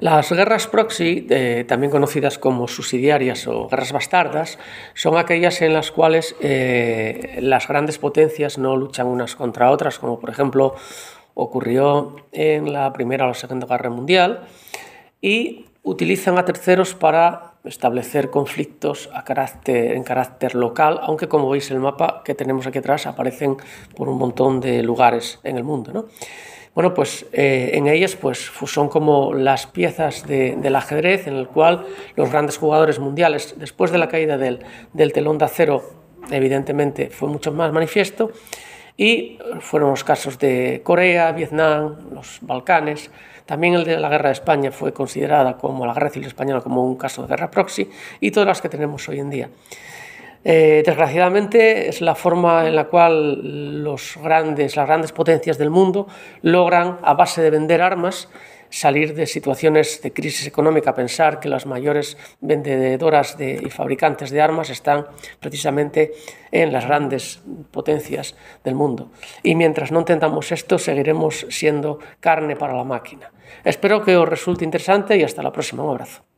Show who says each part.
Speaker 1: Las guerras proxy, eh, también conocidas como subsidiarias o guerras bastardas, son aquellas en las cuales eh, las grandes potencias no luchan unas contra otras, como por ejemplo ocurrió en la Primera o la Segunda Guerra Mundial, y utilizan a terceros para establecer conflictos en carácter local, aunque como veis el mapa que tenemos aquí atrás aparecen por un montón de lugares en el mundo. ¿no? Bueno, pues eh, en ellas pues, son como las piezas del ajedrez en el cual los grandes jugadores mundiales, después de la caída del, del telón de acero, evidentemente fue mucho más manifiesto, y fueron los casos de Corea, Vietnam, los Balcanes. También el de la Guerra de España fue considerada como la Guerra Civil Española como un caso de guerra proxy y todas las que tenemos hoy en día. Eh, desgraciadamente es la forma en la cual los grandes, las grandes potencias del mundo logran, a base de vender armas, salir de situaciones de crisis económica, pensar que las mayores vendedoras y fabricantes de armas están precisamente en las grandes potencias del mundo. Y mientras no intentamos esto, seguiremos siendo carne para la máquina. Espero que os resulte interesante y hasta la próxima. Un abrazo.